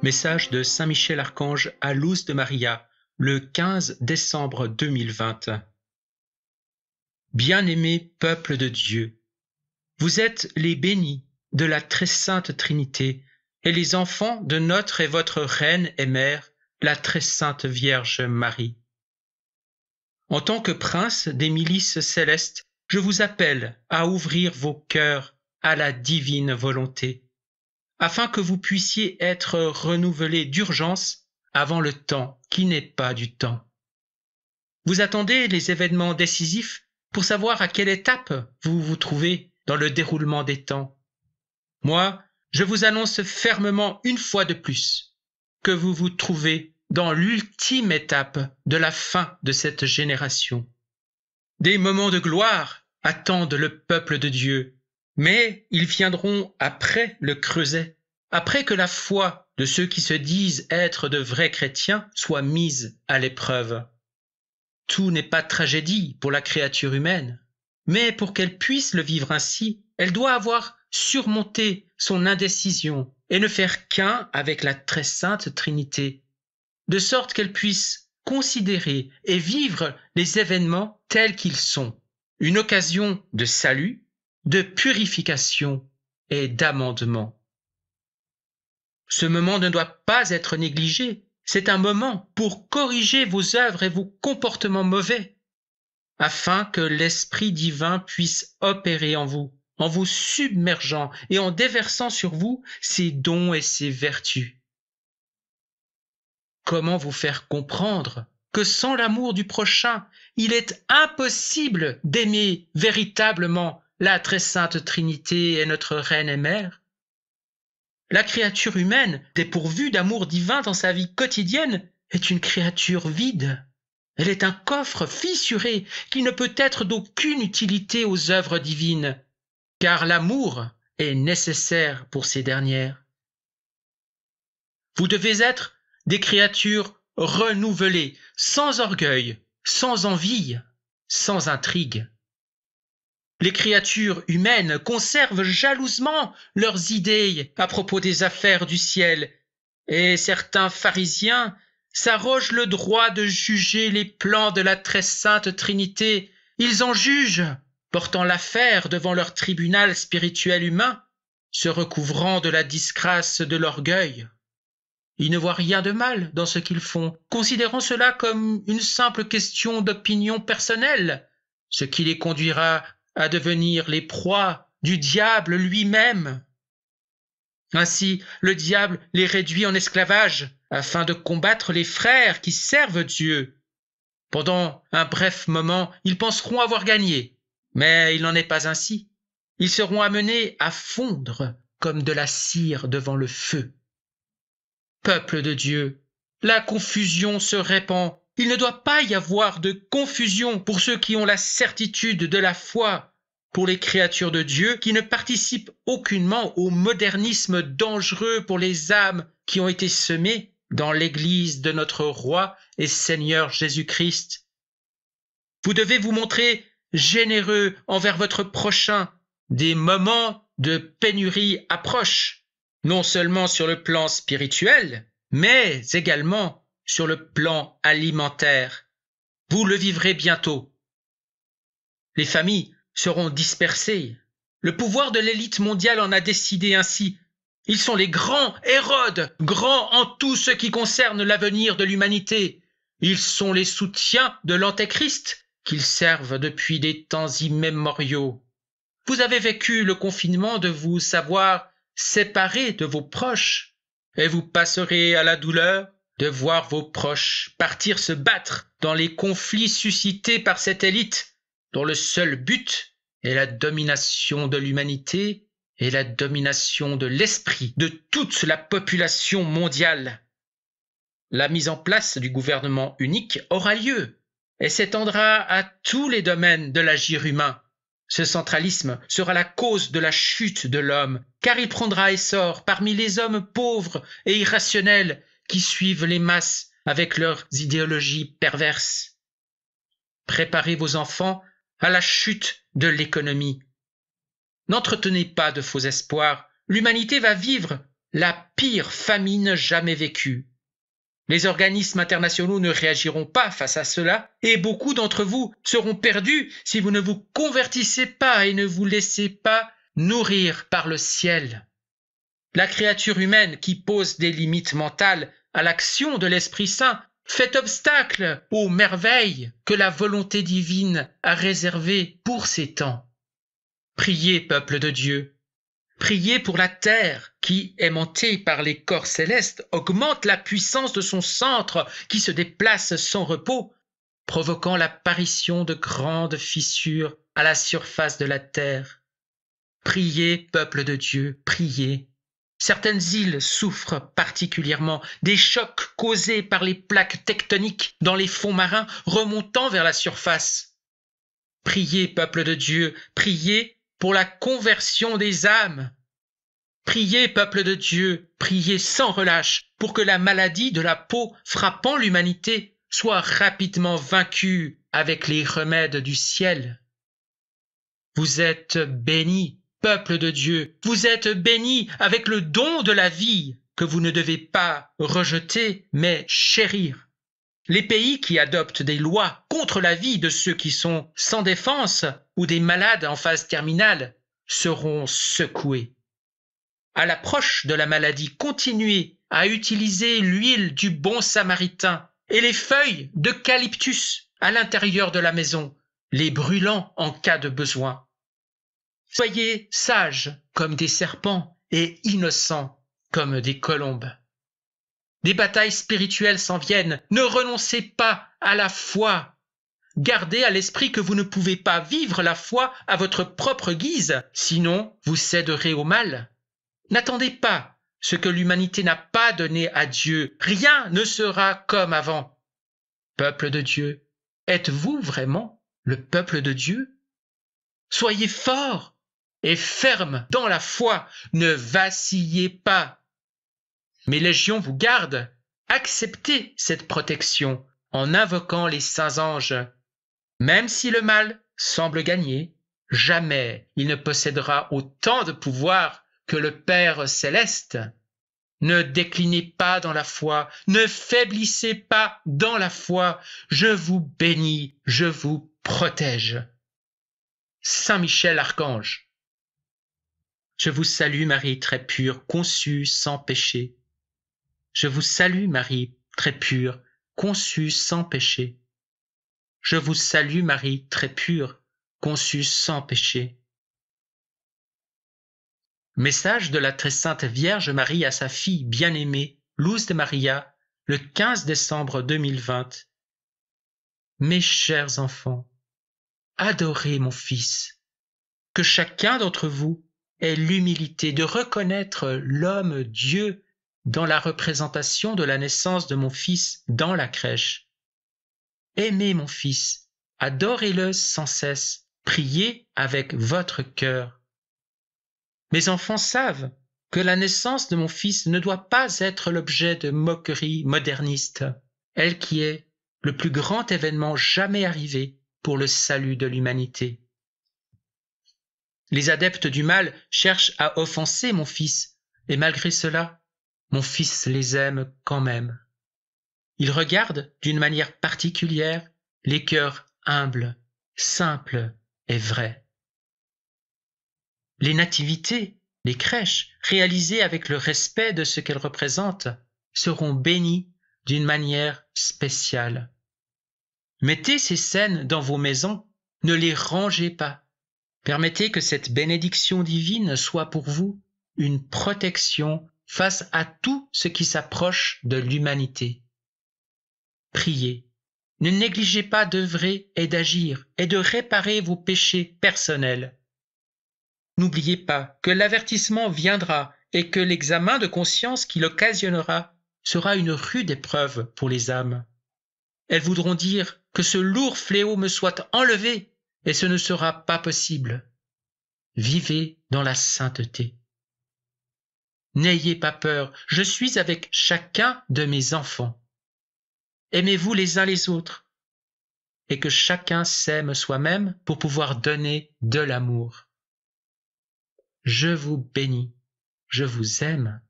Message de Saint Michel Archange à Luz de Maria, le 15 décembre 2020. Bien-aimé peuple de Dieu, vous êtes les bénis de la très sainte Trinité et les enfants de notre et votre reine et mère, la très sainte Vierge Marie. En tant que prince des milices célestes, je vous appelle à ouvrir vos cœurs à la divine volonté afin que vous puissiez être renouvelés d'urgence avant le temps qui n'est pas du temps. Vous attendez les événements décisifs pour savoir à quelle étape vous vous trouvez dans le déroulement des temps. Moi, je vous annonce fermement une fois de plus que vous vous trouvez dans l'ultime étape de la fin de cette génération. Des moments de gloire attendent le peuple de Dieu, mais ils viendront après le creuset après que la foi de ceux qui se disent être de vrais chrétiens soit mise à l'épreuve. Tout n'est pas tragédie pour la créature humaine, mais pour qu'elle puisse le vivre ainsi, elle doit avoir surmonté son indécision et ne faire qu'un avec la très sainte Trinité, de sorte qu'elle puisse considérer et vivre les événements tels qu'ils sont, une occasion de salut, de purification et d'amendement. Ce moment ne doit pas être négligé. C'est un moment pour corriger vos œuvres et vos comportements mauvais, afin que l'Esprit divin puisse opérer en vous, en vous submergeant et en déversant sur vous ses dons et ses vertus. Comment vous faire comprendre que sans l'amour du prochain, il est impossible d'aimer véritablement la très sainte Trinité et notre Reine et Mère la créature humaine, dépourvue d'amour divin dans sa vie quotidienne, est une créature vide. Elle est un coffre fissuré qui ne peut être d'aucune utilité aux œuvres divines, car l'amour est nécessaire pour ces dernières. Vous devez être des créatures renouvelées, sans orgueil, sans envie, sans intrigue. Les créatures humaines conservent jalousement leurs idées à propos des affaires du ciel, et certains pharisiens s'arrogent le droit de juger les plans de la très sainte Trinité. Ils en jugent, portant l'affaire devant leur tribunal spirituel humain, se recouvrant de la disgrâce de l'orgueil. Ils ne voient rien de mal dans ce qu'ils font, considérant cela comme une simple question d'opinion personnelle, ce qui les conduira à devenir les proies du diable lui-même. Ainsi, le diable les réduit en esclavage afin de combattre les frères qui servent Dieu. Pendant un bref moment, ils penseront avoir gagné, mais il n'en est pas ainsi. Ils seront amenés à fondre comme de la cire devant le feu. Peuple de Dieu, la confusion se répand il ne doit pas y avoir de confusion pour ceux qui ont la certitude de la foi, pour les créatures de Dieu qui ne participent aucunement au modernisme dangereux pour les âmes qui ont été semées dans l'Église de notre Roi et Seigneur Jésus-Christ. Vous devez vous montrer généreux envers votre prochain. Des moments de pénurie approchent, non seulement sur le plan spirituel, mais également sur le plan alimentaire. Vous le vivrez bientôt. Les familles seront dispersées. Le pouvoir de l'élite mondiale en a décidé ainsi. Ils sont les grands Hérodes, grands en tout ce qui concerne l'avenir de l'humanité. Ils sont les soutiens de l'Antéchrist qu'ils servent depuis des temps immémoriaux. Vous avez vécu le confinement de vous savoir séparés de vos proches, et vous passerez à la douleur de voir vos proches partir se battre dans les conflits suscités par cette élite dont le seul but est la domination de l'humanité et la domination de l'esprit de toute la population mondiale. La mise en place du gouvernement unique aura lieu et s'étendra à tous les domaines de l'agir humain. Ce centralisme sera la cause de la chute de l'homme, car il prendra essor parmi les hommes pauvres et irrationnels qui suivent les masses avec leurs idéologies perverses. Préparez vos enfants à la chute de l'économie. N'entretenez pas de faux espoirs. L'humanité va vivre la pire famine jamais vécue. Les organismes internationaux ne réagiront pas face à cela, et beaucoup d'entre vous seront perdus si vous ne vous convertissez pas et ne vous laissez pas nourrir par le ciel. La créature humaine qui pose des limites mentales à l'action de l'Esprit Saint, fait obstacle aux merveilles que la volonté divine a réservées pour ces temps. Priez, peuple de Dieu. Priez pour la terre qui, aimantée par les corps célestes, augmente la puissance de son centre qui se déplace sans repos, provoquant l'apparition de grandes fissures à la surface de la terre. Priez, peuple de Dieu, priez. Certaines îles souffrent particulièrement des chocs causés par les plaques tectoniques dans les fonds marins remontant vers la surface. Priez, peuple de Dieu, priez pour la conversion des âmes. Priez, peuple de Dieu, priez sans relâche pour que la maladie de la peau frappant l'humanité soit rapidement vaincue avec les remèdes du ciel. Vous êtes bénis Peuple de Dieu, vous êtes bénis avec le don de la vie que vous ne devez pas rejeter, mais chérir. Les pays qui adoptent des lois contre la vie de ceux qui sont sans défense ou des malades en phase terminale seront secoués. À l'approche de la maladie, continuez à utiliser l'huile du bon samaritain et les feuilles d'eucalyptus à l'intérieur de la maison, les brûlant en cas de besoin. Soyez sages comme des serpents et innocents comme des colombes. Des batailles spirituelles s'en viennent. Ne renoncez pas à la foi. Gardez à l'esprit que vous ne pouvez pas vivre la foi à votre propre guise, sinon vous céderez au mal. N'attendez pas ce que l'humanité n'a pas donné à Dieu. Rien ne sera comme avant. Peuple de Dieu, êtes-vous vraiment le peuple de Dieu Soyez forts et ferme dans la foi. Ne vacillez pas. Mes légions vous gardent. Acceptez cette protection en invoquant les saints anges. Même si le mal semble gagner, jamais il ne possédera autant de pouvoir que le Père céleste. Ne déclinez pas dans la foi, ne faiblissez pas dans la foi. Je vous bénis, je vous protège. Saint Michel Archange. Je vous salue Marie très pure, conçue sans péché. Je vous salue Marie très pure, conçue sans péché. Je vous salue Marie très pure, conçue sans péché. Message de la très sainte Vierge Marie à sa fille bien-aimée, Louise de Maria, le 15 décembre 2020. Mes chers enfants, adorez mon Fils. Que chacun d'entre vous est l'humilité, de reconnaître l'homme Dieu dans la représentation de la naissance de mon fils dans la crèche. Aimez mon fils, adorez-le sans cesse, priez avec votre cœur. Mes enfants savent que la naissance de mon fils ne doit pas être l'objet de moqueries modernistes, elle qui est le plus grand événement jamais arrivé pour le salut de l'humanité. Les adeptes du mal cherchent à offenser mon fils, et malgré cela, mon fils les aime quand même. Il regarde d'une manière particulière les cœurs humbles, simples et vrais. Les nativités, les crèches, réalisées avec le respect de ce qu'elles représentent, seront bénies d'une manière spéciale. Mettez ces scènes dans vos maisons, ne les rangez pas, Permettez que cette bénédiction divine soit pour vous une protection face à tout ce qui s'approche de l'humanité. Priez. Ne négligez pas d'œuvrer et d'agir et de réparer vos péchés personnels. N'oubliez pas que l'avertissement viendra et que l'examen de conscience qui l'occasionnera sera une rude épreuve pour les âmes. Elles voudront dire que ce lourd fléau me soit enlevé et ce ne sera pas possible. Vivez dans la sainteté. N'ayez pas peur, je suis avec chacun de mes enfants. Aimez-vous les uns les autres, et que chacun s'aime soi-même pour pouvoir donner de l'amour. Je vous bénis, je vous aime.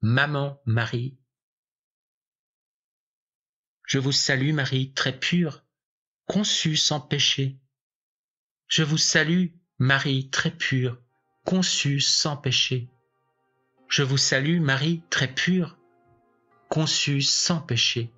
Maman Marie. Je vous salue Marie, très pure, conçue sans péché. Je vous salue, Marie très pure, conçue sans péché. Je vous salue, Marie très pure, conçue sans péché.